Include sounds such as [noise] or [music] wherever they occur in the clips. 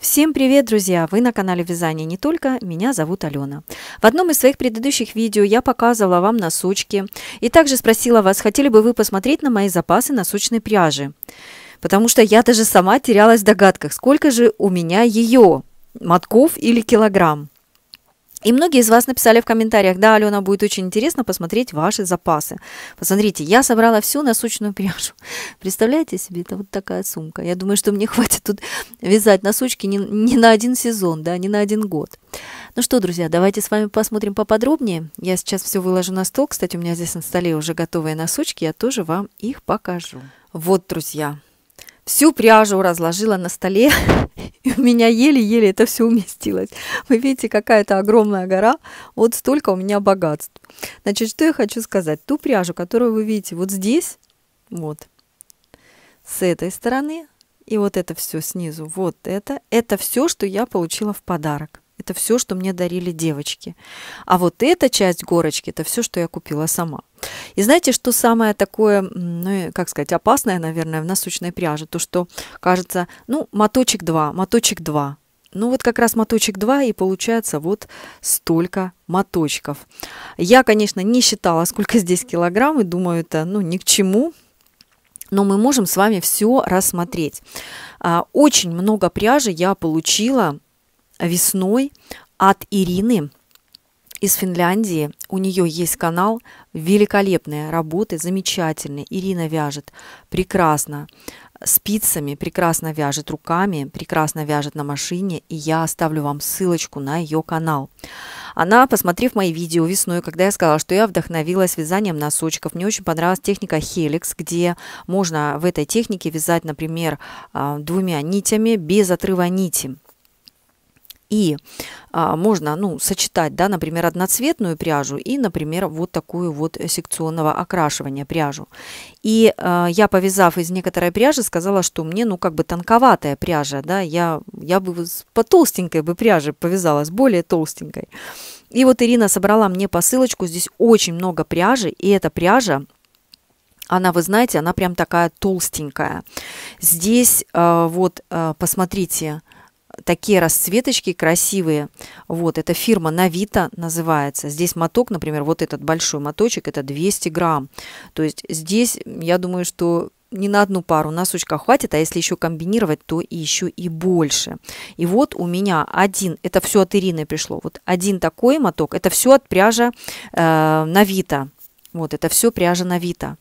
Всем привет, друзья! Вы на канале Вязание не только, меня зовут Алена. В одном из своих предыдущих видео я показывала вам носочки и также спросила вас, хотели бы вы посмотреть на мои запасы носочной пряжи, потому что я даже сама терялась в догадках, сколько же у меня ее, мотков или килограмм. И многие из вас написали в комментариях, да, Алена, будет очень интересно посмотреть ваши запасы. Посмотрите, я собрала всю носочную пряжу. [laughs] Представляете себе, это вот такая сумка. Я думаю, что мне хватит тут вязать носочки не, не на один сезон, да, не на один год. Ну что, друзья, давайте с вами посмотрим поподробнее. Я сейчас все выложу на стол. Кстати, у меня здесь на столе уже готовые носочки, я тоже вам их покажу. Вот, друзья, всю пряжу разложила на столе. [laughs] [laughs] И у меня еле-еле это все уместилось. Вы видите, какая-то огромная гора. Вот столько у меня богатств. Значит, что я хочу сказать. Ту пряжу, которую вы видите вот здесь, вот, с этой стороны, и вот это все снизу, вот это, это все, что я получила в подарок. Это все, что мне дарили девочки. А вот эта часть горочки – это все, что я купила сама. И знаете, что самое такое, ну, как сказать, опасное, наверное, в носочной пряже? То, что кажется, ну, моточек 2, моточек 2. Ну вот как раз моточек 2 и получается вот столько моточков. Я, конечно, не считала, сколько здесь килограмм и думаю, это ну ни к чему, но мы можем с вами все рассмотреть. А, очень много пряжи я получила весной от Ирины из Финляндии. У нее есть канал великолепные работы, замечательные. Ирина вяжет прекрасно спицами, прекрасно вяжет руками, прекрасно вяжет на машине, и я оставлю вам ссылочку на ее канал. Она, посмотрев мои видео весной, когда я сказала, что я вдохновилась вязанием носочков, мне очень понравилась техника хеликс, где можно в этой технике вязать, например, а, двумя нитями без отрыва нити. И а, можно ну, сочетать, да, например, одноцветную пряжу и, например, вот такую вот секционного окрашивания пряжу. И а, я, повязав из некоторой пряжи, сказала, что мне, ну, как бы тонковатая пряжа, да, я, я бы по толстенькой бы пряже повязалась, более толстенькой. И вот Ирина собрала мне посылочку, здесь очень много пряжи, и эта пряжа, она, вы знаете, она прям такая толстенькая. Здесь э, вот, э, посмотрите, такие расцветочки красивые. Вот, эта фирма Навита называется. Здесь моток, например, вот этот большой моточек, это 200 грамм. То есть здесь, я думаю, что не на одну пару носочка хватит, а если еще комбинировать, то еще и больше. И вот у меня один, это все от Ирины пришло, вот один такой моток, это все от пряжа э, Навита. Вот, это все пряжа Навита.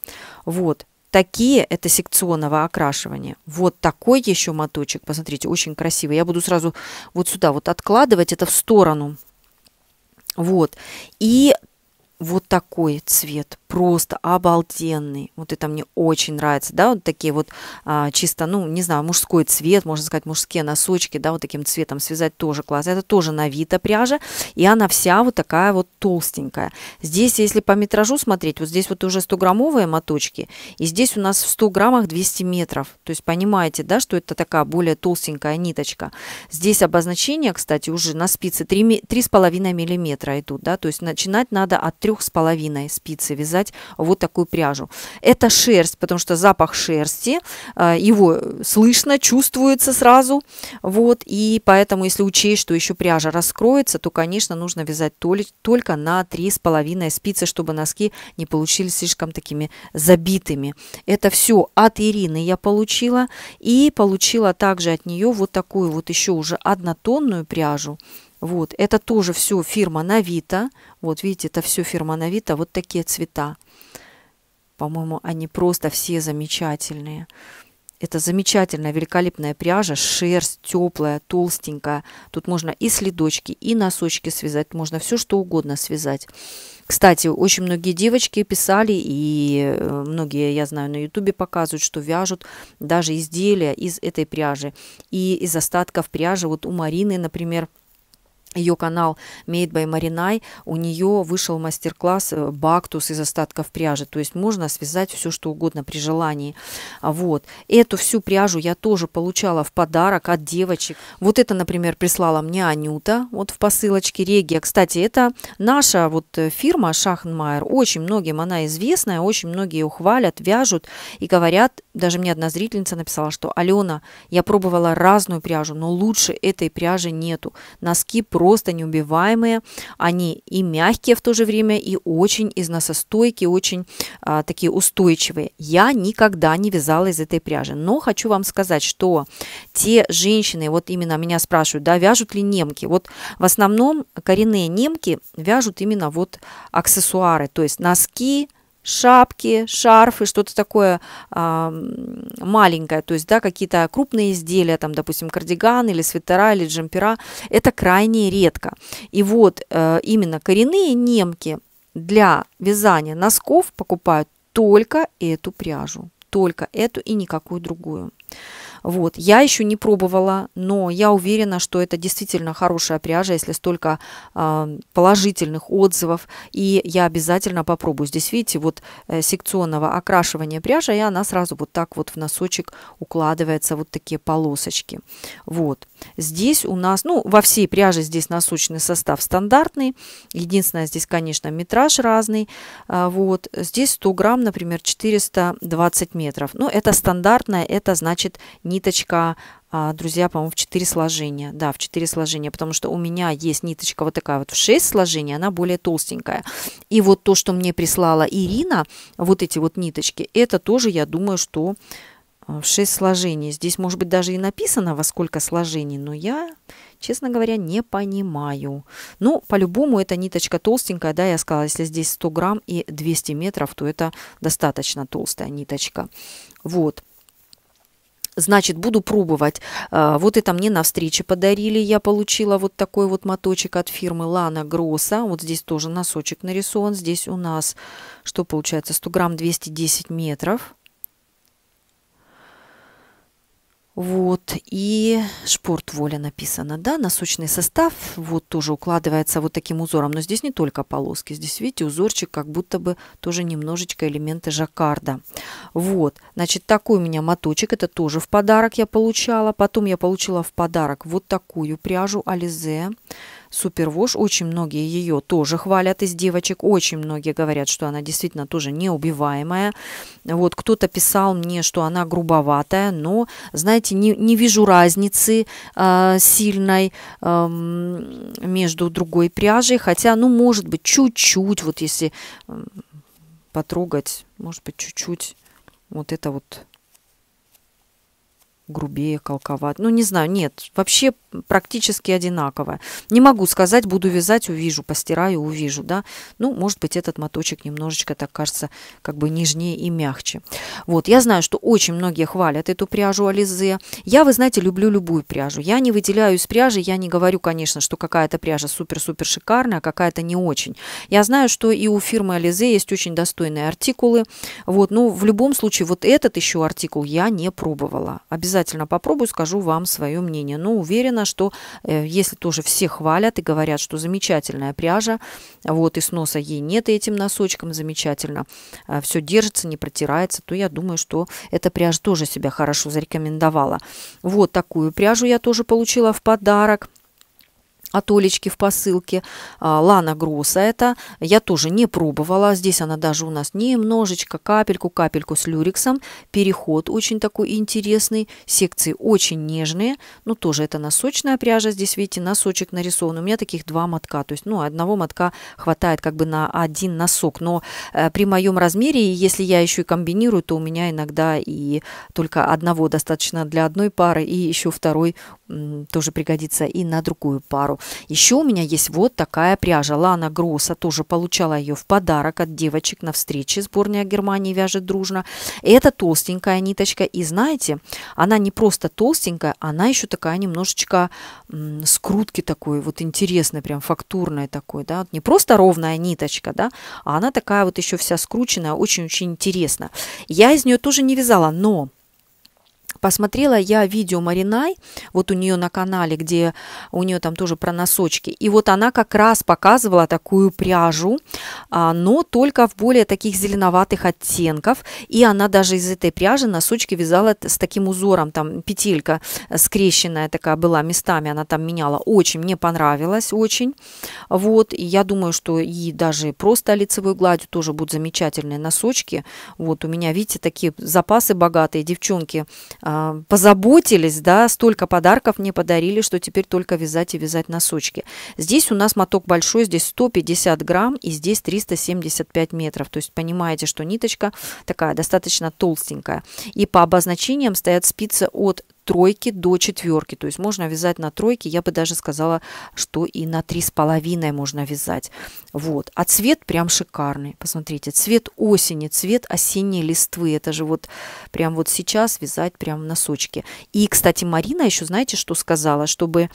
Вот, такие – это секционного окрашивания. Вот такой еще моточек, посмотрите, очень красивый. Я буду сразу вот сюда вот откладывать это в сторону. Вот. И вот такой цвет просто обалденный. Вот это мне очень нравится, да, вот такие вот а, чисто, ну, не знаю, мужской цвет, можно сказать, мужские носочки, да, вот таким цветом связать тоже классно. Это тоже Навита пряжа, и она вся вот такая вот толстенькая. Здесь, если по метражу смотреть, вот здесь вот уже 100-граммовые моточки, и здесь у нас в 100 граммах 200 метров. То есть понимаете, да, что это такая более толстенькая ниточка. Здесь обозначение, кстати, уже на спице 3,5 миллиметра идут, да, то есть начинать надо от 3,5 спицы вязать вязать вот такую пряжу. Это шерсть, потому что запах шерсти, э, его слышно, чувствуется сразу. Вот, и поэтому, если учесть, что еще пряжа раскроется, то, конечно, нужно вязать только на 3,5 спицы, чтобы носки не получились слишком такими забитыми. Это все от Ирины я получила. И получила также от нее вот такую вот еще уже однотонную пряжу. Вот, это тоже все фирма Навита. Вот, видите, это все фирма Навита. Вот такие цвета. По-моему, они просто все замечательные. Это замечательная, великолепная пряжа, шерсть теплая, толстенькая. Тут можно и следочки, и носочки связать, можно все что угодно связать. Кстати, очень многие девочки писали, и э, многие, я знаю, на ютубе показывают, что вяжут даже изделия из этой пряжи. И из остатков пряжи, вот у Марины, например, ее канал Made by Marinai, у нее вышел мастер-класс э, бактус из остатков пряжи. То есть можно связать все, что угодно при желании. Вот. Эту всю пряжу я тоже получала в подарок от девочек. Вот это, например, прислала мне Анюта вот в посылочке Регия. Кстати, это наша вот э, фирма Шахнмайер. Очень многим она известная, очень многие ее хвалят, вяжут и говорят, даже мне одна зрительница написала, что Алена, я пробовала разную пряжу, но лучше этой пряжи нету. Носки про просто неубиваемые. Они и мягкие в то же время, и очень износостойкие, очень а, такие устойчивые. Я никогда не вязала из этой пряжи. Но хочу вам сказать, что те женщины, вот именно меня спрашивают, да, вяжут ли немки. Вот в основном коренные немки вяжут именно вот аксессуары, то есть носки, шапки, шарфы, что-то такое а, маленькое, то есть, да, какие-то крупные изделия, там, допустим, кардиганы или свитера или джемпера, это крайне редко. И вот э, именно коренные немки для вязания носков покупают только эту пряжу, только эту и никакую другую. Вот. Я еще не пробовала, но я уверена, что это действительно хорошая пряжа, если столько э, положительных отзывов. И я обязательно попробую. Здесь, видите, вот э, секционного окрашивания пряжа, и она сразу вот так вот в носочек укладывается, вот такие полосочки. Вот. Здесь у нас, ну, во всей пряже здесь носочный состав стандартный. Единственное, здесь, конечно, метраж разный. Э, вот. Здесь 100 грамм, например, 420 метров. Ну, это стандартное, это значит ниточка, а, друзья, по-моему, в 4 сложения. Да, в 4 сложения, потому что у меня есть ниточка вот такая вот в 6 сложений, она более толстенькая. И вот то, что мне прислала Ирина, вот эти вот ниточки, это тоже, я думаю, что а, в 6 сложений. Здесь, может быть, даже и написано, во сколько сложений, но я, честно говоря, не понимаю. Ну, по-любому, эта ниточка толстенькая, да, я сказала, если здесь 100 грамм и 200 метров, то это достаточно толстая ниточка. Вот. Значит, буду пробовать. А, вот это мне на встрече подарили. Я получила вот такой вот моточек от фирмы Лана Гросса. Вот здесь тоже носочек нарисован. Здесь у нас, что получается, 100 грамм 210 метров. Вот, и шпорт воля написано, да, носочный состав вот тоже укладывается вот таким узором, но здесь не только полоски, здесь, видите, узорчик как будто бы тоже немножечко элементы жаккарда. Вот, значит, такой у меня моточек, это тоже в подарок я получала, потом я получила в подарок вот такую пряжу Ализе, Супервош. Очень многие ее тоже хвалят из девочек. Очень многие говорят, что она действительно тоже неубиваемая. Вот кто-то писал мне, что она грубоватая, но, знаете, не, не вижу разницы э, сильной э, между другой пряжей. Хотя, ну, может быть, чуть-чуть, вот если потрогать, может быть, чуть-чуть вот это вот грубее, колковат. Ну, не знаю, нет, вообще практически одинаковое. Не могу сказать, буду вязать, увижу, постираю, увижу, да. Ну, может быть, этот моточек немножечко, так кажется, как бы нежнее и мягче. Вот, я знаю, что очень многие хвалят эту пряжу Ализе. Я, вы знаете, люблю любую пряжу. Я не выделяю из пряжи, я не говорю, конечно, что какая-то пряжа супер-супер шикарная, а какая-то не очень. Я знаю, что и у фирмы Ализе есть очень достойные артикулы. Вот, но ну, в любом случае, вот этот еще артикул я не пробовала. Обязательно обязательно попробую, скажу вам свое мнение. Но уверена, что э, если тоже все хвалят и говорят, что замечательная пряжа, вот и сноса ей нет и этим носочком замечательно, э, все держится, не протирается, то я думаю, что эта пряжа тоже себя хорошо зарекомендовала. Вот такую пряжу я тоже получила в подарок от Олечки в посылке. А, Лана Гросса это. Я тоже не пробовала. Здесь она даже у нас немножечко, капельку-капельку с люриксом. Переход очень такой интересный. Секции очень нежные. Ну, тоже это носочная пряжа. Здесь, видите, носочек нарисован. У меня таких два мотка. То есть, ну, одного мотка хватает как бы на один носок. Но э, при моем размере, если я еще и комбинирую, то у меня иногда и только одного достаточно для одной пары, и еще второй тоже пригодится и на другую пару. Еще у меня есть вот такая пряжа. Лана Гросса тоже получала ее в подарок от девочек на встрече. Сборная Германии вяжет дружно. Это толстенькая ниточка. И знаете, она не просто толстенькая, она еще такая немножечко скрутки такой, вот интересной, прям фактурной такой. Да? не просто ровная ниточка, да, а она такая вот еще вся скрученная, очень-очень интересно. Я из нее тоже не вязала, но Посмотрела я видео Маринай, вот у нее на канале, где у нее там тоже про носочки. И вот она как раз показывала такую пряжу, а, но только в более таких зеленоватых оттенков. И она даже из этой пряжи носочки вязала с таким узором, там петелька э, скрещенная такая была местами, она там меняла. Очень мне понравилось, очень. Вот, и я думаю, что и даже просто лицевой гладью тоже будут замечательные носочки. Вот, у меня, видите, такие запасы богатые. Девчонки э, позаботились, да, столько подарков мне подарили, что теперь только вязать и вязать носочки. Здесь у нас моток большой, здесь 150 грамм и здесь 375 метров. То есть понимаете, что ниточка такая достаточно толстенькая. И по обозначениям стоят спицы от тройки до четверки. То есть можно вязать на тройке, я бы даже сказала, что и на три с половиной можно вязать. Вот. А цвет прям шикарный. Посмотрите, цвет осени, цвет осенней листвы. Это же вот прям вот сейчас вязать прям носочки. И, кстати, Марина еще, знаете, что сказала, чтобы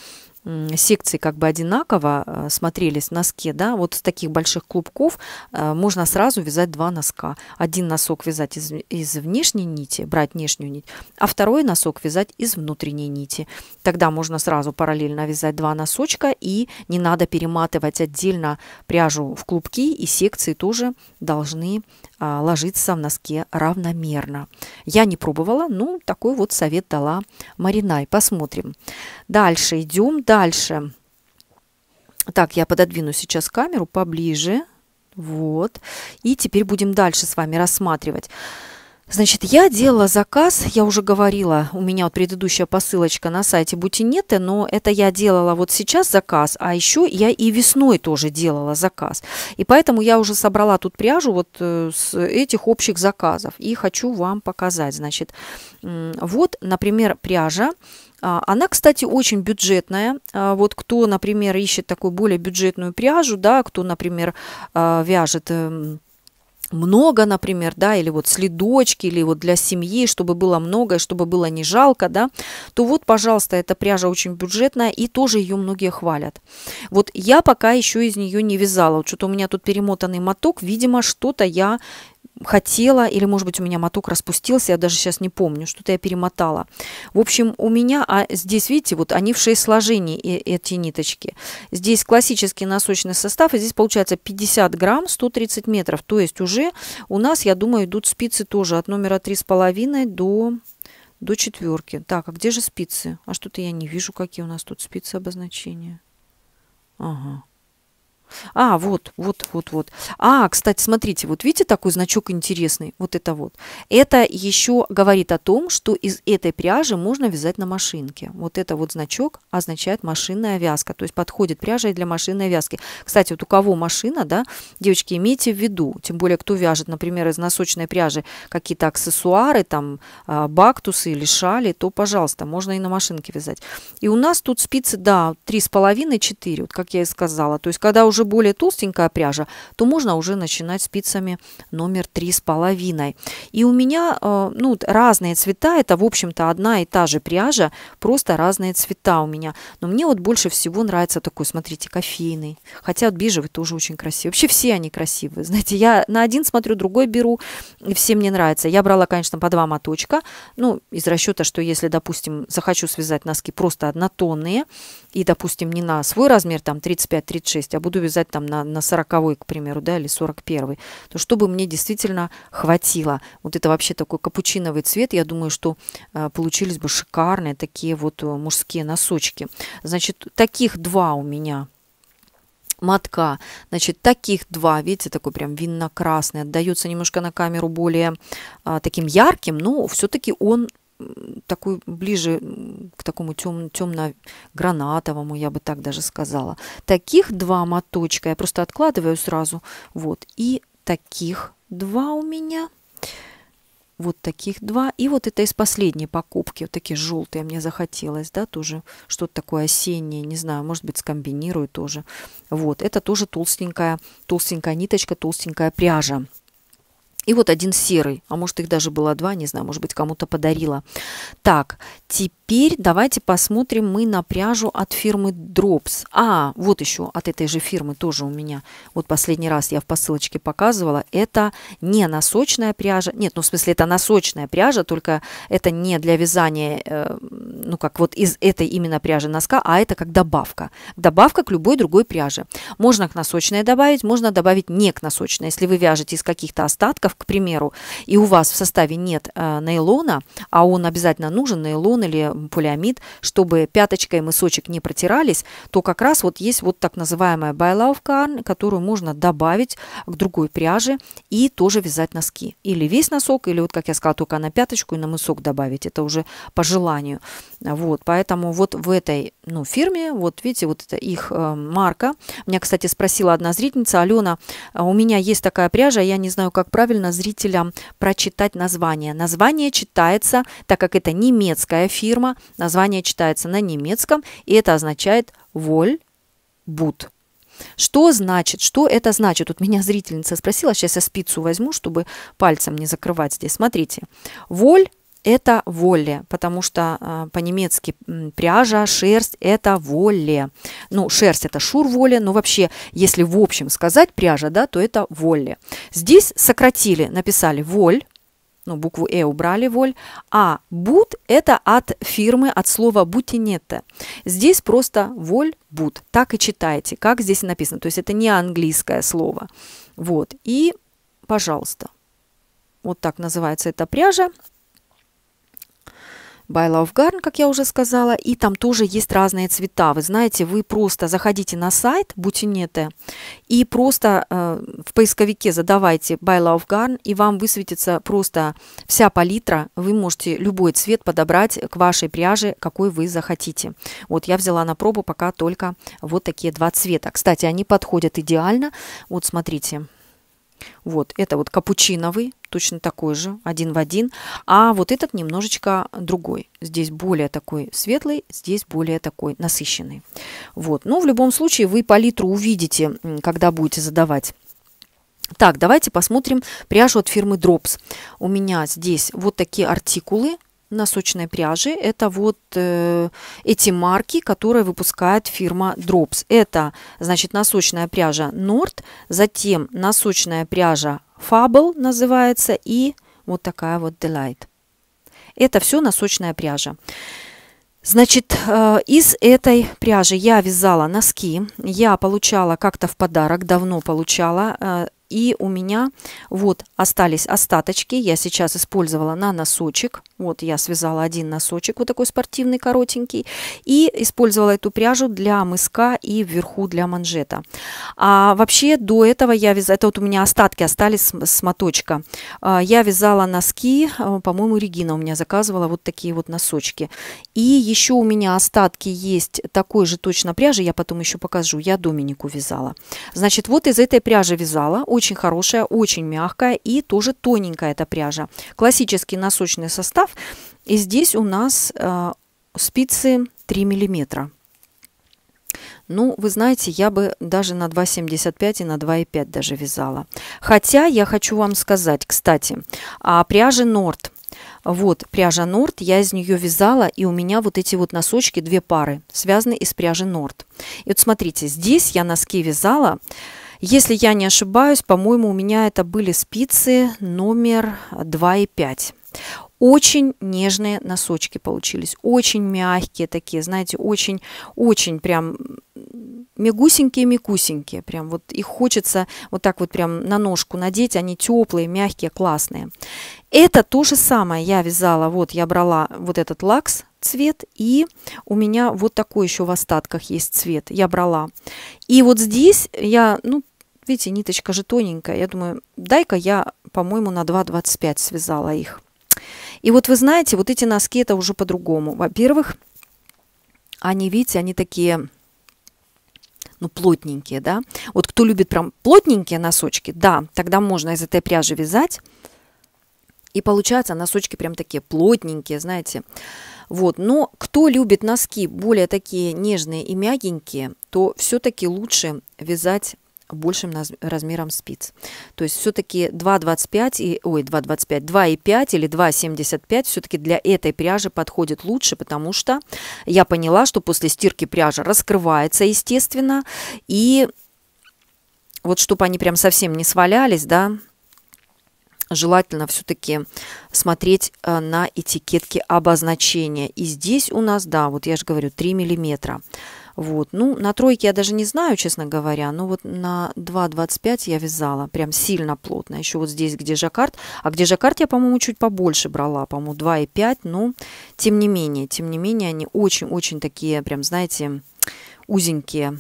секции как бы одинаково э, смотрелись носки, да, вот с таких больших клубков э, можно сразу вязать два носка. Один носок вязать из, из внешней нити, брать внешнюю нить, а второй носок вязать из внутренней нити. Тогда можно сразу параллельно вязать два носочка и не надо перематывать отдельно пряжу в клубки и секции тоже должны а, ложится в носке равномерно. Я не пробовала, ну, такой вот совет дала Маринай. Посмотрим. Дальше идем, дальше. Так, я пододвину сейчас камеру поближе. Вот. И теперь будем дальше с вами рассматривать Значит, я делала заказ, я уже говорила, у меня вот предыдущая посылочка на сайте Бутинеты, но это я делала вот сейчас заказ, а еще я и весной тоже делала заказ. И поэтому я уже собрала тут пряжу вот э, с этих общих заказов и хочу вам показать. Значит, вот, например, пряжа. А, она, кстати, очень бюджетная. А, вот кто, например, ищет такую более бюджетную пряжу, да, кто, например, а, вяжет эм, много, например, да, или вот следочки, или вот для семьи, чтобы было много, и чтобы было не жалко, да, то вот, пожалуйста, эта пряжа очень бюджетная, и тоже ее многие хвалят. Вот я пока еще из нее не вязала. Вот что-то у меня тут перемотанный моток, видимо, что-то я хотела, или, может быть, у меня моток распустился, я даже сейчас не помню, что-то я перемотала. В общем, у меня, а здесь, видите, вот они в 6 сложений, и, э, эти ниточки. Здесь классический носочный состав, и здесь получается 50 грамм, 130 метров. То есть уже у нас, я думаю, идут спицы тоже от номера 3,5 до до четверки. Так, а где же спицы? А что-то я не вижу, какие у нас тут спицы обозначения. Ага. А, вот, вот, вот, вот. А, кстати, смотрите, вот видите такой значок интересный? Вот это вот. Это еще говорит о том, что из этой пряжи можно вязать на машинке. Вот это вот значок означает машинная вязка. То есть подходит пряжа и для машинной вязки. Кстати, вот у кого машина, да, девочки, имейте в виду, тем более кто вяжет, например, из носочной пряжи какие-то аксессуары, там, а, бактусы или шали, то, пожалуйста, можно и на машинке вязать. И у нас тут спицы, да, 3,5-4, вот как я и сказала. То есть когда уже уже более толстенькая пряжа, то можно уже начинать спицами номер 3,5. И у меня э, ну, разные цвета, это в общем-то одна и та же пряжа, просто разные цвета у меня. Но мне вот больше всего нравится такой, смотрите, кофейный. Хотя вот бежевый тоже очень красивый. Вообще все они красивые. Знаете, я на один смотрю, другой беру, и все мне нравятся. Я брала, конечно, по два моточка, ну, из расчета, что если, допустим, захочу связать носки просто однотонные, и, допустим, не на свой размер, там, 35-36, а буду вязать завязать там на, на 40 к примеру, да, или 41 то чтобы мне действительно хватило. Вот это вообще такой капучиновый цвет, я думаю, что э, получились бы шикарные такие вот э, мужские носочки. Значит, таких два у меня мотка. Значит, таких два, видите, такой прям винно-красный, отдается немножко на камеру более а, таким ярким, но все-таки он такой ближе к такому тем, темно-гранатовому, я бы так даже сказала. Таких два моточка, я просто откладываю сразу, вот, и таких два у меня, вот таких два, и вот это из последней покупки, вот такие желтые мне захотелось, да, тоже что-то такое осеннее, не знаю, может быть, скомбинирую тоже, вот, это тоже толстенькая, толстенькая ниточка, толстенькая пряжа, и вот один серый, а может их даже было два, не знаю, может быть кому-то подарила. Так, теперь теперь давайте посмотрим мы на пряжу от фирмы Drops. А, вот еще от этой же фирмы тоже у меня. Вот последний раз я в посылочке показывала. Это не носочная пряжа. Нет, ну в смысле это носочная пряжа, только это не для вязания, э, ну как вот из этой именно пряжи носка, а это как добавка. Добавка к любой другой пряже. Можно к носочной добавить, можно добавить не к носочной. Если вы вяжете из каких-то остатков, к примеру, и у вас в составе нет э, нейлона, а он обязательно нужен, нейлон или полиамид, чтобы пяточка и мысочек не протирались, то как раз вот есть вот так называемая байлаувкарн, которую можно добавить к другой пряже и тоже вязать носки. Или весь носок, или вот, как я сказала, только на пяточку и на мысок добавить. Это уже по желанию. Вот, поэтому вот в этой ну, фирме, вот видите, вот это их э, марка. Меня, кстати, спросила одна зрительница, Алена, а у меня есть такая пряжа, я не знаю, как правильно зрителям прочитать название. Название читается, так как это немецкая фирма, ферма. Название читается на немецком, и это означает «воль буд». Что значит? Что это значит? Тут меня зрительница спросила, сейчас я спицу возьму, чтобы пальцем не закрывать здесь. Смотрите, воль – это воле, потому что а, по-немецки пряжа, шерсть – это воле. Ну, шерсть – это шурволе, но вообще, если в общем сказать пряжа, да, то это воле. Здесь сократили, написали воль, ну, букву «э» убрали воль, а буд это от фирмы, от слова «бутинетта». Здесь просто «воль», буд Так и читайте, как здесь написано. То есть это не английское слово. Вот, и, пожалуйста, вот так называется эта пряжа by Love Garden, как я уже сказала, и там тоже есть разные цвета. Вы знаете, вы просто заходите на сайт Бутинете и просто э, в поисковике задавайте by Love Garden, и вам высветится просто вся палитра. Вы можете любой цвет подобрать к вашей пряже, какой вы захотите. Вот я взяла на пробу пока только вот такие два цвета. Кстати, они подходят идеально. Вот смотрите. Вот, это вот капучиновый, точно такой же, один в один. А вот этот немножечко другой. Здесь более такой светлый, здесь более такой насыщенный. Вот, но ну, в любом случае вы палитру увидите, когда будете задавать так, давайте посмотрим пряжу от фирмы Drops. У меня здесь вот такие артикулы носочной пряжи. Это вот э, эти марки, которые выпускает фирма Drops. Это, значит, носочная пряжа Nord, затем носочная пряжа Fable называется и вот такая вот Delight. Это все носочная пряжа. Значит, э, из этой пряжи я вязала носки. Я получала как-то в подарок, давно получала э, и у меня вот остались остаточки. Я сейчас использовала на носочек. Вот я связала один носочек, вот такой спортивный, коротенький. И использовала эту пряжу для мыска и вверху для манжета. А вообще до этого я вязала, это вот у меня остатки остались с, моточка. А, я вязала носки, а, по-моему, Регина у меня заказывала вот такие вот носочки. И еще у меня остатки есть такой же точно пряжи, я потом еще покажу, я Доминику вязала. Значит, вот из этой пряжи вязала, очень хорошая, очень мягкая и тоже тоненькая эта пряжа. Классический носочный состав. И здесь у нас э, спицы 3 миллиметра. Ну, вы знаете, я бы даже на 2,75 и на 2,5 даже вязала. Хотя я хочу вам сказать, кстати, о а пряже Норд. Вот пряжа Норд, я из нее вязала, и у меня вот эти вот носочки, две пары, связаны из пряжи Норд. И вот смотрите, здесь я носки вязала, если я не ошибаюсь, по-моему, у меня это были спицы номер 2 и 5. Очень нежные носочки получились, очень мягкие такие, знаете, очень-очень прям мягусенькие-мягусенькие, прям вот их хочется вот так вот прям на ножку надеть, они теплые, мягкие, классные. Это то же самое я вязала, вот я брала вот этот лакс цвет, и у меня вот такой еще в остатках есть цвет, я брала. И вот здесь я, ну, Видите, ниточка же тоненькая. Я думаю, дай-ка я, по-моему, на 2,25 связала их. И вот вы знаете, вот эти носки это уже по-другому. Во-первых, они, видите, они такие ну, плотненькие, да. Вот кто любит прям плотненькие носочки, да, тогда можно из этой пряжи вязать. И получается носочки прям такие плотненькие, знаете. Вот. Но кто любит носки более такие нежные и мягенькие, то все-таки лучше вязать большим размером спиц. То есть все-таки 2,25 и, ой, 2,25, 2,5 или 2,75 все-таки для этой пряжи подходит лучше, потому что я поняла, что после стирки пряжа раскрывается, естественно, и вот чтобы они прям совсем не свалялись, да, желательно все-таки смотреть э, на этикетки обозначения. И здесь у нас, да, вот я же говорю, 3 миллиметра. Вот. Ну, на тройке я даже не знаю, честно говоря, но вот на 2,25 я вязала прям сильно плотно. Еще вот здесь, где жаккард. А где жаккард я, по-моему, чуть побольше брала, по-моему, 2,5, но тем не менее, тем не менее, они очень-очень такие прям, знаете, узенькие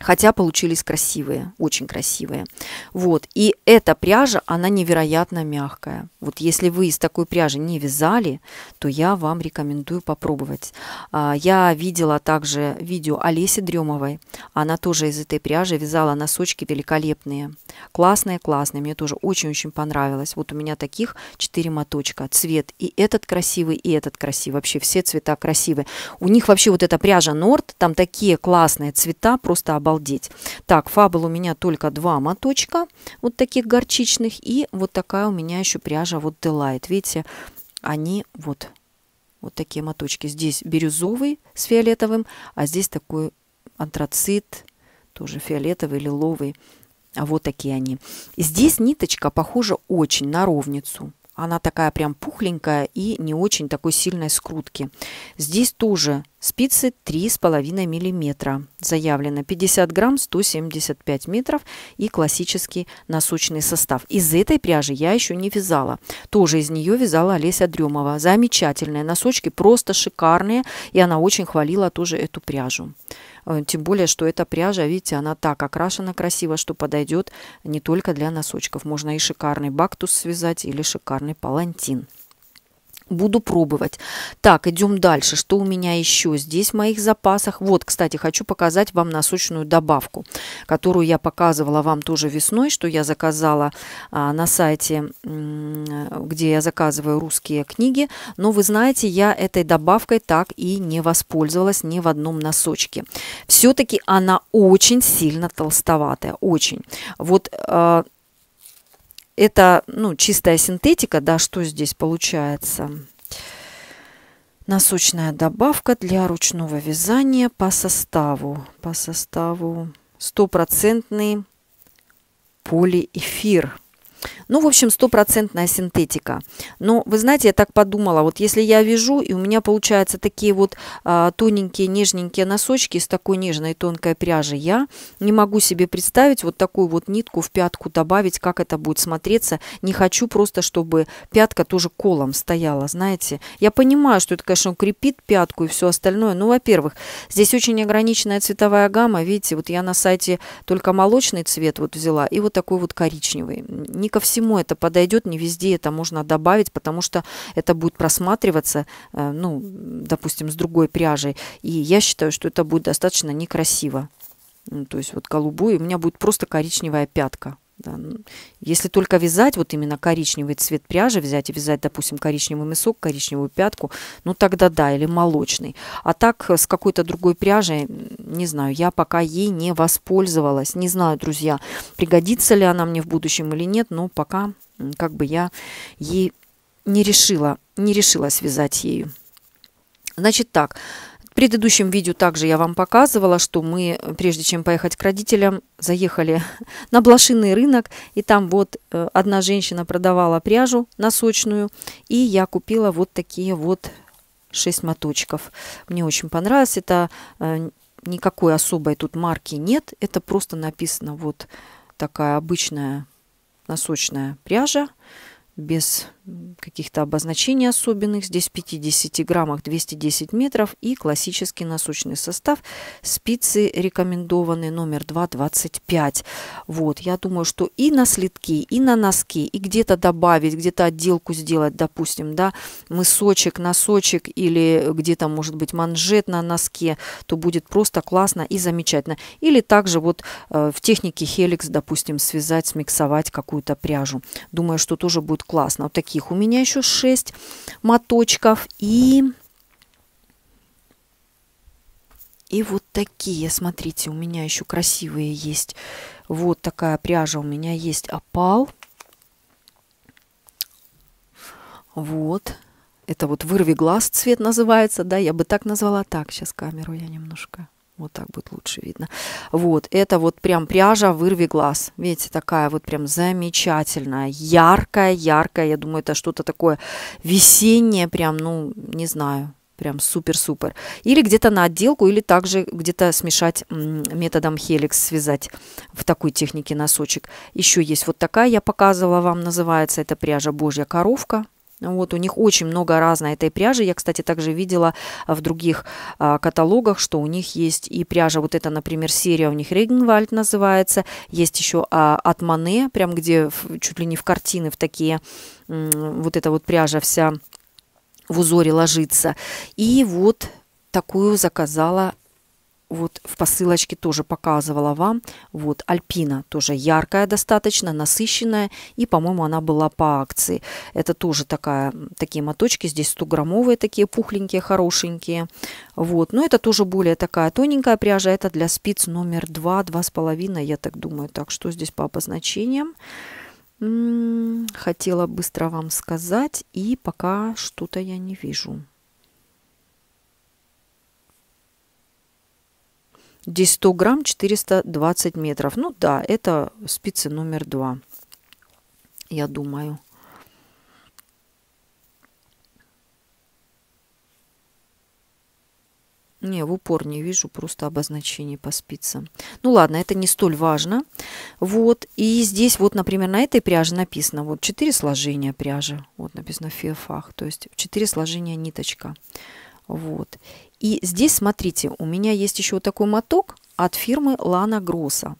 Хотя получились красивые, очень красивые. Вот. И эта пряжа, она невероятно мягкая. Вот если вы из такой пряжи не вязали, то я вам рекомендую попробовать. А, я видела также видео Олеси Дремовой. Она тоже из этой пряжи вязала носочки великолепные. Классные, классные. Мне тоже очень-очень понравилось. Вот у меня таких 4 моточка. Цвет и этот красивый, и этот красивый. Вообще все цвета красивые. У них вообще вот эта пряжа Норд, там такие классные цвета, просто обожаю обалдеть. Так, фабл у меня только два моточка, вот таких горчичных, и вот такая у меня еще пряжа вот Delight. Видите, они вот, вот такие моточки. Здесь бирюзовый с фиолетовым, а здесь такой антрацит, тоже фиолетовый, лиловый. А вот такие они. Здесь ниточка похожа очень на ровницу. Она такая прям пухленькая и не очень такой сильной скрутки. Здесь тоже Спицы 3,5 мм. Заявлено 50 грамм, 175 метров и классический носочный состав. Из этой пряжи я еще не вязала. Тоже из нее вязала Олеся Дремова. Замечательные носочки, просто шикарные. И она очень хвалила тоже эту пряжу. Э, тем более, что эта пряжа, видите, она так окрашена красиво, что подойдет не только для носочков. Можно и шикарный бактус связать или шикарный палантин. Буду пробовать. Так, идем дальше. Что у меня еще здесь в моих запасах? Вот, кстати, хочу показать вам носочную добавку, которую я показывала вам тоже весной, что я заказала а, на сайте, где я заказываю русские книги. Но вы знаете, я этой добавкой так и не воспользовалась ни в одном носочке. Все-таки она очень сильно толстоватая, очень. Вот... А, это ну, чистая синтетика, да, что здесь получается? Носочная добавка для ручного вязания по составу. По составу стопроцентный полиэфир. Ну, в общем, стопроцентная синтетика. Но, вы знаете, я так подумала, вот если я вяжу, и у меня получаются такие вот а, тоненькие, нежненькие носочки с такой нежной тонкой пряжи, я не могу себе представить вот такую вот нитку в пятку добавить, как это будет смотреться. Не хочу просто, чтобы пятка тоже колом стояла, знаете. Я понимаю, что это, конечно, укрепит пятку и все остальное. Ну, во-первых, здесь очень ограниченная цветовая гамма. Видите, вот я на сайте только молочный цвет вот взяла и вот такой вот коричневый. Никак ко всему это подойдет, не везде это можно добавить, потому что это будет просматриваться, э, ну, допустим, с другой пряжей. И я считаю, что это будет достаточно некрасиво. Ну, то есть вот голубой, у меня будет просто коричневая пятка. Да. Если только вязать, вот именно коричневый цвет пряжи взять и вязать, допустим, коричневый мысок, коричневую пятку, ну тогда да, или молочный. А так э, с какой-то другой пряжей, не знаю, я пока ей не воспользовалась. Не знаю, друзья, пригодится ли она мне в будущем или нет, но пока как бы я ей не решила, не решила связать ею. Значит так, предыдущем видео также я вам показывала, что мы, прежде чем поехать к родителям, заехали [laughs] на блошиный рынок, и там вот э, одна женщина продавала пряжу носочную, и я купила вот такие вот 6 моточков. Мне очень понравилось, это э, никакой особой тут марки нет, это просто написано вот такая обычная носочная пряжа, без каких-то обозначений особенных. Здесь в 50 граммах 210 метров и классический насущный состав. Спицы рекомендованы номер 2,25. Вот, я думаю, что и на слитки, и на носки, и где-то добавить, где-то отделку сделать, допустим, да, мысочек, носочек или где-то, может быть, манжет на носке, то будет просто классно и замечательно. Или также вот э, в технике хеликс, допустим, связать, смиксовать какую-то пряжу. Думаю, что тоже будет классно. Вот такие таких у меня еще 6 моточков. И, и вот такие, смотрите, у меня еще красивые есть. Вот такая пряжа у меня есть опал. Вот. Это вот вырви глаз цвет называется, да, я бы так назвала. Так, сейчас камеру я немножко вот так будет лучше видно. Вот, это вот прям пряжа «Вырви глаз». Видите, такая вот прям замечательная, яркая, яркая. Я думаю, это что-то такое весеннее прям, ну, не знаю, прям супер-супер. Или где-то на отделку, или также где-то смешать методом хеликс, связать в такой технике носочек. Еще есть вот такая, я показывала вам, называется эта пряжа «Божья коровка». Вот, у них очень много разной этой пряжи. Я, кстати, также видела в других а, каталогах, что у них есть и пряжа, вот это, например, серия у них Регенвальд называется, есть еще а, от Мане, прям где в, чуть ли не в картины, в такие, м, вот эта вот пряжа вся в узоре ложится. И вот такую заказала вот в посылочке тоже показывала вам. Вот Альпина тоже яркая достаточно, насыщенная. И, по-моему, она была по акции. Это тоже такая, такие моточки. Здесь 100-граммовые такие пухленькие, хорошенькие. Вот. Но это тоже более такая тоненькая пряжа. Это для спиц номер 2, 2,5, я так думаю. Так, что здесь по обозначениям? хотела быстро вам сказать. И пока что-то я не вижу. Здесь 100 грамм 420 метров. Ну да, это спицы номер два, я думаю. Не, в упор не вижу, просто обозначение по спицам. Ну ладно, это не столь важно. Вот, и здесь вот, например, на этой пряже написано вот 4 сложения пряжи. Вот написано феофах, то есть 4 сложения ниточка. Вот. И здесь, смотрите, у меня есть еще вот такой моток от фирмы Лана Гросса.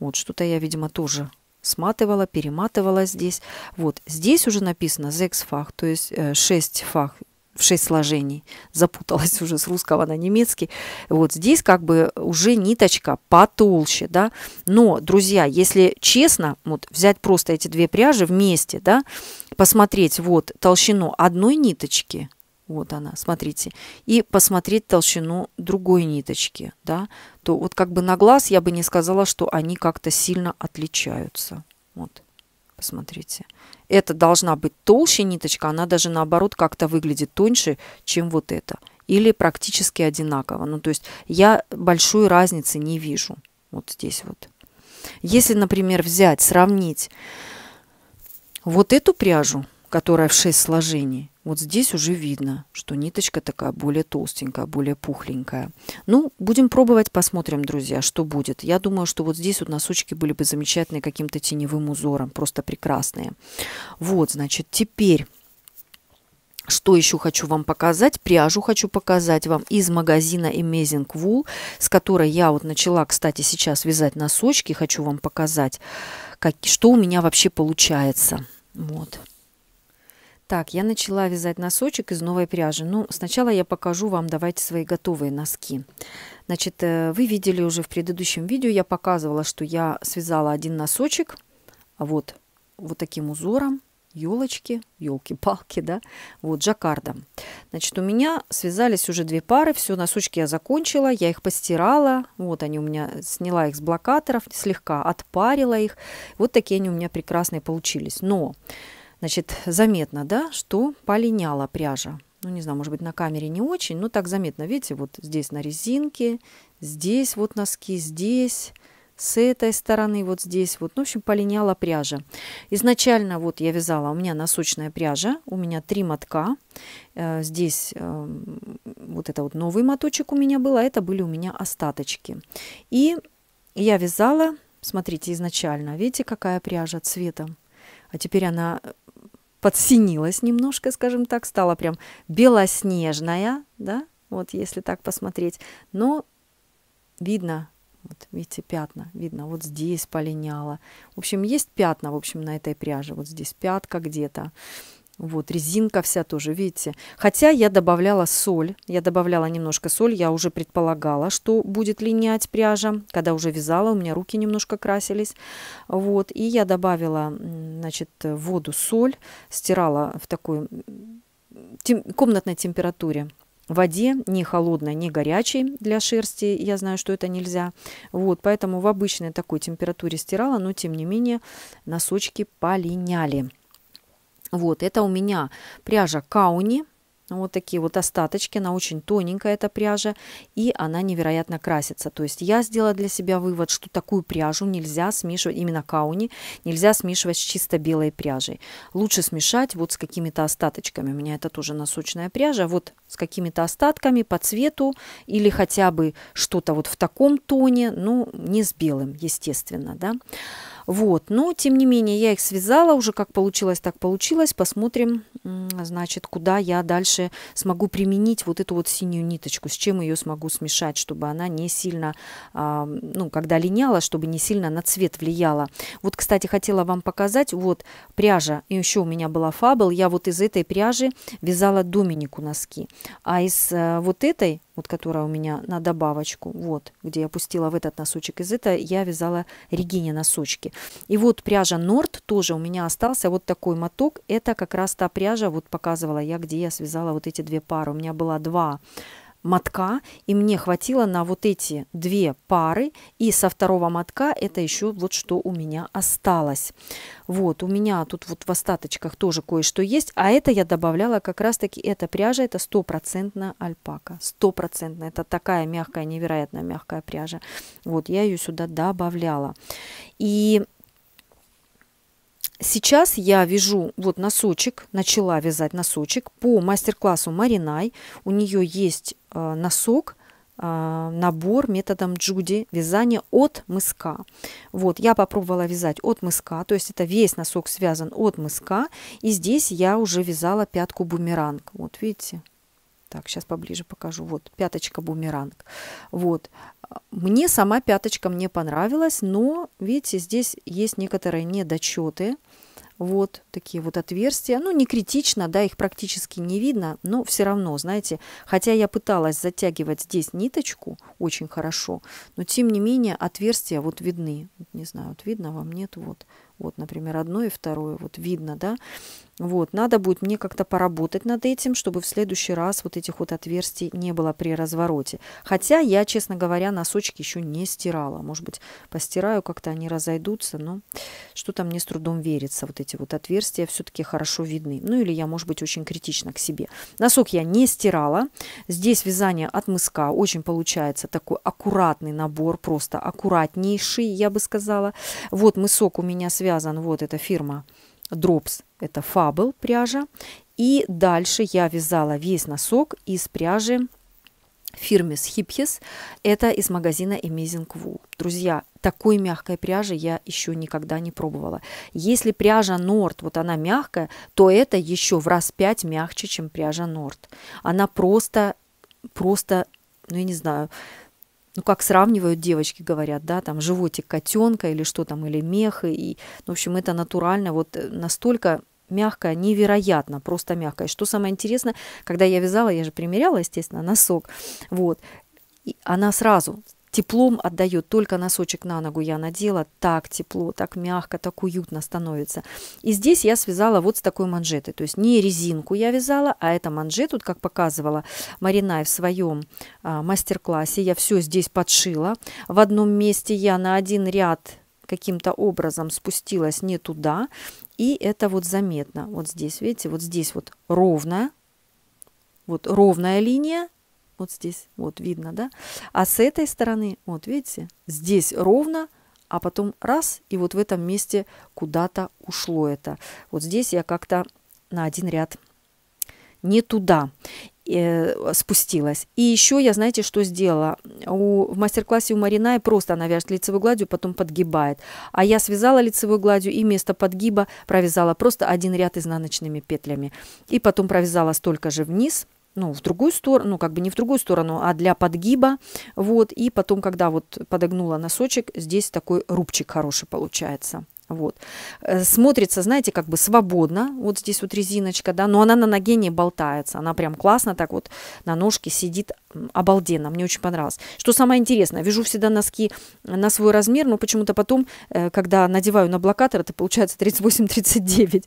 Вот что-то я, видимо, тоже сматывала, перематывала здесь. Вот здесь уже написано зекс то есть 6 э, фах в 6 сложений. Запуталась уже с русского на немецкий. Вот здесь как бы уже ниточка потолще, да. Но, друзья, если честно, вот взять просто эти две пряжи вместе, да, посмотреть вот толщину одной ниточки – вот она, смотрите, и посмотреть толщину другой ниточки, да, то вот как бы на глаз я бы не сказала, что они как-то сильно отличаются. Вот, посмотрите. Это должна быть толще ниточка, она даже наоборот как-то выглядит тоньше, чем вот это, Или практически одинаково. Ну, то есть я большой разницы не вижу. Вот здесь вот. Если, например, взять, сравнить вот эту пряжу, которая в 6 сложений, вот здесь уже видно, что ниточка такая более толстенькая, более пухленькая. Ну, будем пробовать, посмотрим, друзья, что будет. Я думаю, что вот здесь вот носочки были бы замечательные каким-то теневым узором, просто прекрасные. Вот, значит, теперь... Что еще хочу вам показать? Пряжу хочу показать вам из магазина Amazing Wool, с которой я вот начала, кстати, сейчас вязать носочки. Хочу вам показать, как, что у меня вообще получается. Вот. Так, я начала вязать носочек из новой пряжи. Ну, сначала я покажу вам, давайте, свои готовые носки. Значит, э, вы видели уже в предыдущем видео, я показывала, что я связала один носочек, вот, вот таким узором, елочки, елки-палки, да, вот, жаккардом. Значит, у меня связались уже две пары, все, носочки я закончила, я их постирала, вот они у меня, сняла их с блокаторов, слегка отпарила их, вот такие они у меня прекрасные получились. Но Значит, заметно, да, что полиняла пряжа. Ну, не знаю, может быть, на камере не очень, но так заметно. Видите, вот здесь на резинке, здесь вот носки, здесь с этой стороны, вот здесь вот. Ну, в общем, полиняла пряжа. Изначально вот я вязала, у меня носочная пряжа, у меня три мотка. Э, здесь э, вот это вот новый моточек у меня был, а это были у меня остаточки. И я вязала, смотрите, изначально, видите, какая пряжа цветом. А теперь она подсинилась немножко, скажем так, стала прям белоснежная, да, вот если так посмотреть. Но видно, вот видите, пятна, видно, вот здесь полиняло. В общем, есть пятна, в общем, на этой пряже, вот здесь пятка где-то. Вот, резинка вся тоже, видите. Хотя я добавляла соль, я добавляла немножко соль, я уже предполагала, что будет линять пряжа, когда уже вязала, у меня руки немножко красились. Вот, и я добавила, значит, воду, соль, стирала в такой тем, комнатной температуре в воде, не холодной, не горячей для шерсти. Я знаю, что это нельзя. Вот, поэтому в обычной такой температуре стирала, но тем не менее носочки полиняли. Вот, это у меня пряжа Кауни. Вот такие вот остаточки, она очень тоненькая эта пряжа, и она невероятно красится. То есть я сделала для себя вывод, что такую пряжу нельзя смешивать, именно кауни, нельзя смешивать с чисто белой пряжей. Лучше смешать вот с какими-то остаточками. У меня это тоже носочная пряжа, вот с какими-то остатками по цвету или хотя бы что-то вот в таком тоне, ну не с белым, естественно, да. Вот, но тем не менее я их связала, уже как получилось, так получилось. Посмотрим, значит, куда я дальше смогу применить вот эту вот синюю ниточку, с чем ее смогу смешать, чтобы она не сильно, а, ну, когда линяла, чтобы не сильно на цвет влияла. Вот, кстати, хотела вам показать, вот пряжа, и еще у меня была фабл, я вот из этой пряжи вязала Доминику носки, а из э, вот этой вот которая у меня на добавочку, вот, где я пустила в этот носочек из этого, я вязала Регине носочки. И вот пряжа Норд тоже у меня остался вот такой моток. Это как раз та пряжа, вот показывала я, где я связала вот эти две пары. У меня было два мотка, и мне хватило на вот эти две пары, и со второго мотка это еще вот что у меня осталось. Вот, у меня тут вот в остаточках тоже кое-что есть, а это я добавляла как раз-таки, эта пряжа, это стопроцентная альпака, стопроцентная, это такая мягкая, невероятно мягкая пряжа. Вот, я ее сюда добавляла. И Сейчас я вяжу вот носочек, начала вязать носочек по мастер-классу Маринай. У нее есть Э, носок, э, набор методом джуди вязание от мыска. Вот, я попробовала вязать от мыска, то есть это весь носок связан от мыска, и здесь я уже вязала пятку бумеранг. Вот, видите? Так, сейчас поближе покажу. Вот, пяточка бумеранг. Вот. Мне сама пяточка мне понравилась, но, видите, здесь есть некоторые недочеты. Вот такие вот отверстия. Ну, не критично, да, их практически не видно, но все равно, знаете, хотя я пыталась затягивать здесь ниточку очень хорошо, но тем не менее отверстия вот видны. Не знаю, вот видно вам, нет, вот. Вот, например, одно и второе, вот видно, да. Вот, надо будет мне как-то поработать над этим, чтобы в следующий раз вот этих вот отверстий не было при развороте. Хотя я, честно говоря, носочки еще не стирала. Может быть, постираю, как-то они разойдутся, но что-то мне с трудом верится. Вот эти вот отверстия все-таки хорошо видны. Ну или я, может быть, очень критично к себе. Носок я не стирала. Здесь вязание от мыска. Очень получается такой аккуратный набор, просто аккуратнейший, я бы сказала. Вот мысок у меня связан, вот эта фирма дропс – это фабл пряжа. И дальше я вязала весь носок из пряжи фирмы Hipchis. Это из магазина Amazing Wool. Друзья, такой мягкой пряжи я еще никогда не пробовала. Если пряжа Норд, вот она мягкая, то это еще в раз пять мягче, чем пряжа Норд. Она просто, просто, ну я не знаю, ну, как сравнивают девочки, говорят, да, там животик котенка или что там, или мех, и, в общем, это натурально, вот э, настолько мягкая, невероятно, просто мягкая. Что самое интересное, когда я вязала, я же примеряла, естественно, носок, вот, и она сразу теплом отдает. Только носочек на ногу я надела, так тепло, так мягко, так уютно становится. И здесь я связала вот с такой манжетой. То есть не резинку я вязала, а это манжет. Вот как показывала Маринай в своем а, мастер-классе, я все здесь подшила. В одном месте я на один ряд каким-то образом спустилась не туда. И это вот заметно. Вот здесь, видите, вот здесь вот ровно вот ровная линия, вот здесь, вот видно, да? А с этой стороны, вот видите, здесь ровно, а потом раз, и вот в этом месте куда-то ушло это. Вот здесь я как-то на один ряд не туда э, спустилась. И еще я, знаете, что сделала? У, в мастер-классе у Маринай просто она вяжет лицевую гладью, потом подгибает. А я связала лицевую гладью и вместо подгиба провязала просто один ряд изнаночными петлями. И потом провязала столько же вниз – ну, в другую сторону, ну, как бы не в другую сторону, а для подгиба, вот, и потом, когда вот подогнула носочек, здесь такой рубчик хороший получается, вот. Э, смотрится, знаете, как бы свободно, вот здесь вот резиночка, да, но она на ноге не болтается, она прям классно так вот на ножке сидит обалденно, мне очень понравилось. Что самое интересное, вяжу всегда носки на свой размер, но почему-то потом, э, когда надеваю на блокатор, это получается 38-39.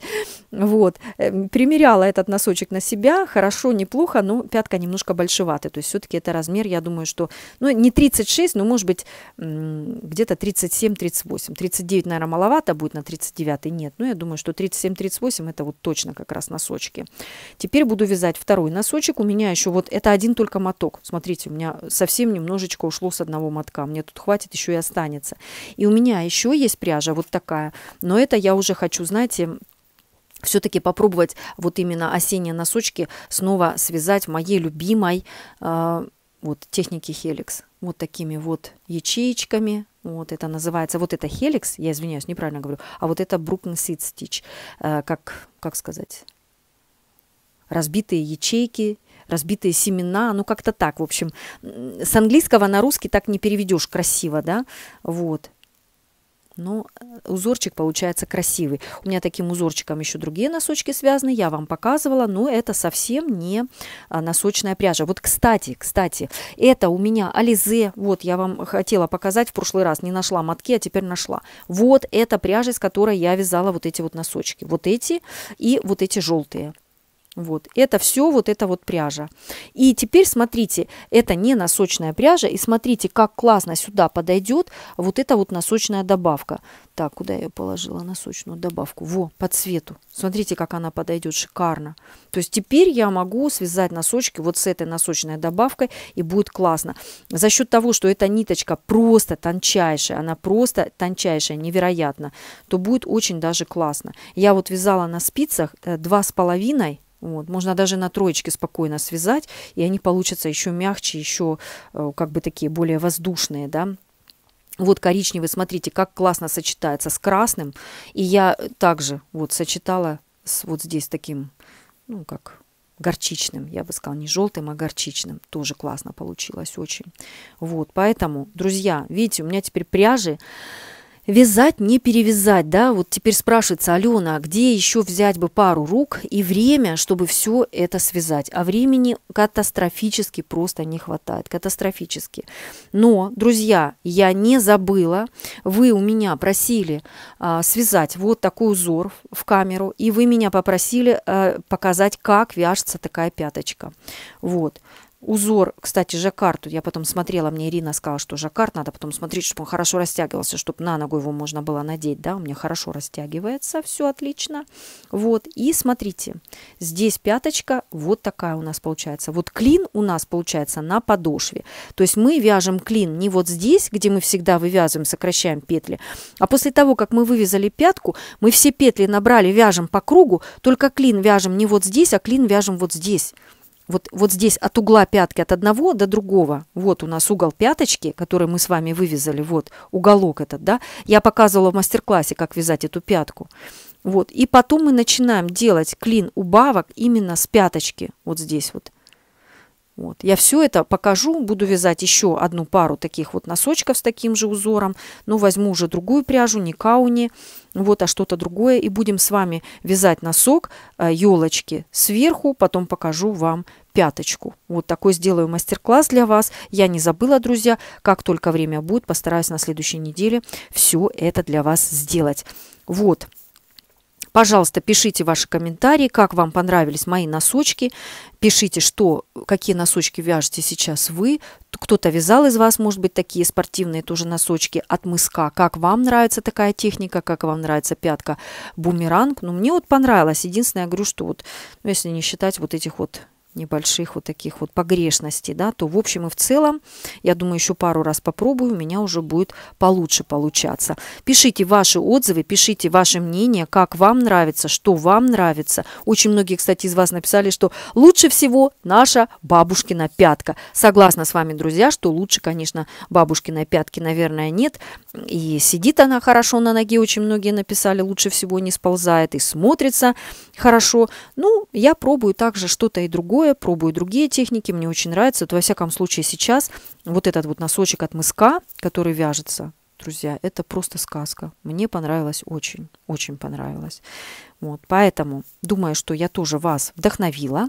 Вот. Э, примеряла этот носочек на себя, хорошо, неплохо, но пятка немножко большеватая, то есть все-таки это размер, я думаю, что, ну, не 36, но, может быть, где-то 37-38. 39, наверное, маловато будет на 39, нет, но ну, я думаю, что 37-38 это вот точно как раз носочки. Теперь буду вязать второй носочек, у меня еще вот, это один только моток, моток. Смотрите, у меня совсем немножечко ушло с одного мотка. Мне тут хватит, еще и останется. И у меня еще есть пряжа вот такая. Но это я уже хочу, знаете, все-таки попробовать вот именно осенние носочки снова связать в моей любимой э, вот техники хеликс. Вот такими вот ячеечками. Вот это называется, вот это хеликс, я извиняюсь, неправильно говорю, а вот это Brooklyn Seed Stitch, э, как, как сказать, разбитые ячейки, разбитые семена, ну как-то так, в общем. С английского на русский так не переведешь красиво, да, вот. Но э, узорчик получается красивый. У меня таким узорчиком еще другие носочки связаны, я вам показывала, но это совсем не а, носочная пряжа. Вот, кстати, кстати, это у меня Ализе, вот я вам хотела показать в прошлый раз, не нашла мотки, а теперь нашла. Вот эта пряжа, из которой я вязала вот эти вот носочки. Вот эти и вот эти желтые. Вот. Это все вот эта вот пряжа. И теперь смотрите, это не носочная пряжа. И смотрите, как классно сюда подойдет вот эта вот носочная добавка. Так, куда я положила? Носочную добавку. Во, по цвету. Смотрите, как она подойдет шикарно. То есть теперь я могу связать носочки вот с этой носочной добавкой. И будет классно. За счет того, что эта ниточка просто тончайшая. Она просто тончайшая, невероятно. То будет очень даже классно. Я вот вязала на спицах 2,5 э, вот. Можно даже на троечке спокойно связать, и они получатся еще мягче, еще э, как бы такие более воздушные, да, вот коричневый, смотрите, как классно сочетается с красным. И я также вот сочетала с вот здесь таким, ну как горчичным, я бы сказала, не желтым, а горчичным. Тоже классно получилось очень. Вот, поэтому, друзья, видите, у меня теперь пряжи Вязать, не перевязать, да, вот теперь спрашивается, Алена, а где еще взять бы пару рук и время, чтобы все это связать? А времени катастрофически просто не хватает, катастрофически. Но, друзья, я не забыла, вы у меня просили а, связать вот такой узор в камеру, и вы меня попросили а, показать, как вяжется такая пяточка. Вот узор, кстати, жаккард, я потом смотрела, мне Ирина сказала, что жаккард надо потом смотреть, чтобы он хорошо растягивался, чтобы на ногу его можно было надеть, да, у меня хорошо растягивается, все отлично, вот, и смотрите, здесь пяточка вот такая у нас получается, вот клин у нас получается на подошве, то есть мы вяжем клин не вот здесь, где мы всегда вывязываем, сокращаем петли, а после того, как мы вывязали пятку, мы все петли набрали, вяжем по кругу, только клин вяжем не вот здесь, а клин вяжем вот здесь, вот, вот здесь от угла пятки от одного до другого. Вот у нас угол пяточки, который мы с вами вывязали. Вот уголок этот, да. Я показывала в мастер-классе, как вязать эту пятку. Вот. И потом мы начинаем делать клин убавок именно с пяточки. Вот здесь вот. Вот. Я все это покажу, буду вязать еще одну пару таких вот носочков с таким же узором, но ну, возьму уже другую пряжу, не кауни, вот, а что-то другое, и будем с вами вязать носок елочки э, сверху, потом покажу вам пяточку. Вот такой сделаю мастер-класс для вас. Я не забыла, друзья, как только время будет, постараюсь на следующей неделе все это для вас сделать. Вот. Пожалуйста, пишите ваши комментарии, как вам понравились мои носочки. Пишите, что, какие носочки вяжете сейчас вы. Кто-то вязал из вас, может быть, такие спортивные тоже носочки от мыска. Как вам нравится такая техника, как вам нравится пятка бумеранг. Ну, мне вот понравилось. Единственное, я говорю, что вот, ну, если не считать вот этих вот небольших вот таких вот погрешностей, да, то в общем и в целом, я думаю, еще пару раз попробую, у меня уже будет получше получаться. Пишите ваши отзывы, пишите ваше мнение, как вам нравится, что вам нравится. Очень многие, кстати, из вас написали, что лучше всего наша бабушкина пятка. Согласна с вами, друзья, что лучше, конечно, бабушкиной пятки, наверное, нет. И сидит она хорошо на ноге, очень многие написали, лучше всего не сползает, и смотрится хорошо. Ну, я пробую также что-то и другое, другое, пробую другие техники, мне очень нравится. То, во всяком случае, сейчас вот этот вот носочек от мыска, который вяжется, друзья, это просто сказка. Мне понравилось очень, очень понравилось. Вот, поэтому думаю, что я тоже вас вдохновила.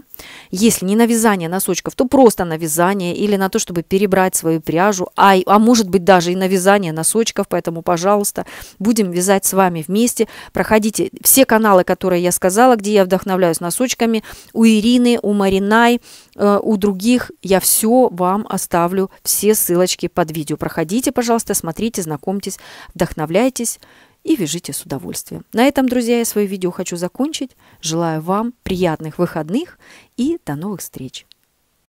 Если не на вязание носочков, то просто на вязание или на то, чтобы перебрать свою пряжу, а, а может быть даже и на вязание носочков. Поэтому, пожалуйста, будем вязать с вами вместе. Проходите все каналы, которые я сказала, где я вдохновляюсь носочками. У Ирины, у Маринай, э, у других я все вам оставлю, все ссылочки под видео. Проходите, пожалуйста, смотрите, знакомьтесь, вдохновляйтесь и вяжите с удовольствием. На этом, друзья, я свое видео хочу закончить. Желаю вам приятных выходных и до новых встреч!